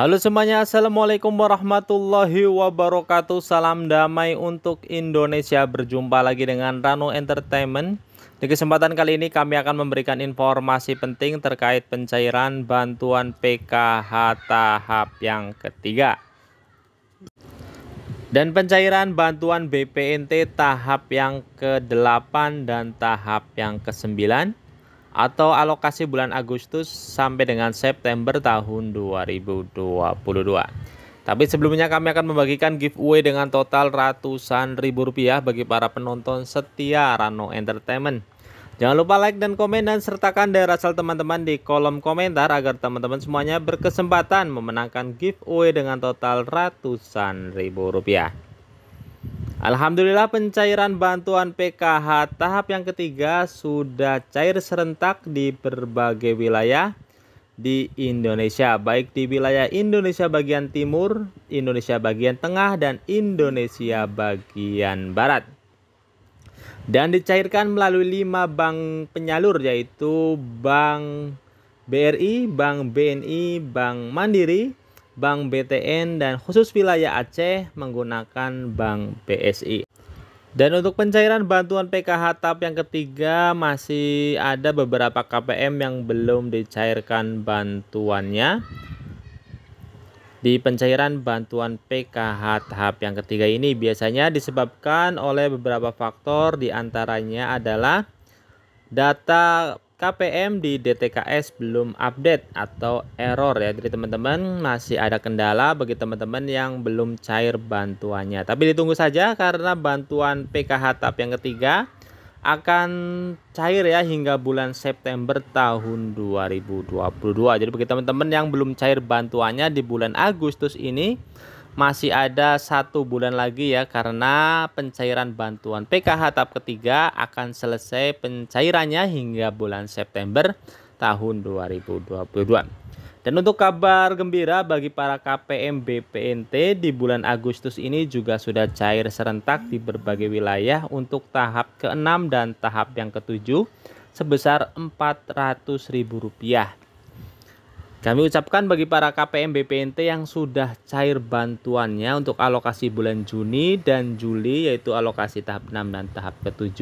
Halo semuanya, Assalamualaikum warahmatullahi wabarakatuh Salam damai untuk Indonesia Berjumpa lagi dengan Rano Entertainment Di kesempatan kali ini kami akan memberikan informasi penting terkait pencairan bantuan PKH tahap yang ketiga Dan pencairan bantuan BPNT tahap yang ke-8 dan tahap yang ke-9 atau alokasi bulan Agustus sampai dengan September tahun 2022. Tapi sebelumnya kami akan membagikan giveaway dengan total ratusan ribu rupiah bagi para penonton setia Rano Entertainment. Jangan lupa like dan komen dan sertakan daerah asal teman-teman di kolom komentar agar teman-teman semuanya berkesempatan memenangkan giveaway dengan total ratusan ribu rupiah. Alhamdulillah pencairan bantuan PKH tahap yang ketiga sudah cair serentak di berbagai wilayah di Indonesia, baik di wilayah Indonesia bagian timur, Indonesia bagian tengah, dan Indonesia bagian barat. Dan dicairkan melalui lima bank penyalur yaitu Bank BRI, Bank BNI, Bank Mandiri, Bank BTN dan khusus wilayah Aceh menggunakan Bank BSI. Dan untuk pencairan bantuan PKH tahap yang ketiga masih ada beberapa KPM yang belum dicairkan bantuannya. Di pencairan bantuan PKH tahap yang ketiga ini biasanya disebabkan oleh beberapa faktor diantaranya adalah data KPM di DTKS belum update atau error ya. Jadi teman-teman masih ada kendala bagi teman-teman yang belum cair bantuannya. Tapi ditunggu saja karena bantuan PKH tahap yang ketiga akan cair ya hingga bulan September tahun 2022. Jadi bagi teman-teman yang belum cair bantuannya di bulan Agustus ini masih ada satu bulan lagi ya karena pencairan bantuan PKH tahap ketiga akan selesai pencairannya hingga bulan September tahun 2022. Dan untuk kabar gembira bagi para KPM BPNT di bulan Agustus ini juga sudah cair serentak di berbagai wilayah untuk tahap ke-6 dan tahap yang ke-7 sebesar Rp400.000 kami ucapkan bagi para KPM BPNT yang sudah cair bantuannya untuk alokasi bulan Juni dan Juli yaitu alokasi tahap 6 dan tahap ke-7.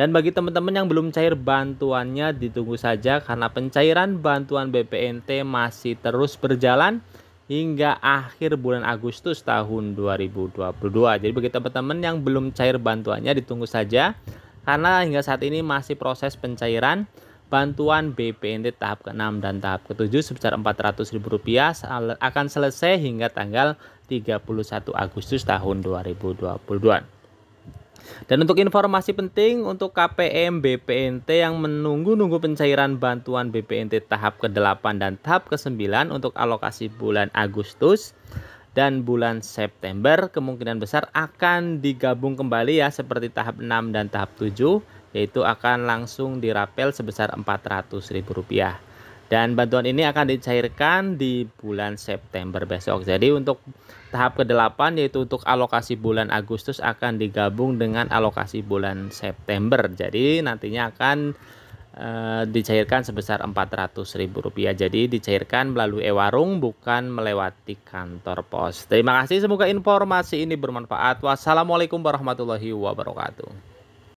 Dan bagi teman-teman yang belum cair bantuannya ditunggu saja karena pencairan bantuan BPNT masih terus berjalan hingga akhir bulan Agustus tahun 2022. Jadi bagi teman-teman yang belum cair bantuannya ditunggu saja karena hingga saat ini masih proses pencairan bantuan BPNT tahap ke-6 dan tahap ke-7 sebesar Rp400.000 akan selesai hingga tanggal 31 Agustus tahun 2022. Dan untuk informasi penting untuk KPM BPNT yang menunggu-nunggu pencairan bantuan BPNT tahap ke-8 dan tahap ke-9 untuk alokasi bulan Agustus dan bulan September kemungkinan besar akan digabung kembali ya seperti tahap 6 dan tahap 7 yaitu akan langsung dirapel sebesar Rp400.000 dan bantuan ini akan dicairkan di bulan September besok. Jadi untuk tahap ke-8 yaitu untuk alokasi bulan Agustus akan digabung dengan alokasi bulan September. Jadi nantinya akan e, dicairkan sebesar Rp400.000. Jadi dicairkan melalui e-warung bukan melewati kantor pos. Terima kasih semoga informasi ini bermanfaat. Wassalamualaikum warahmatullahi wabarakatuh.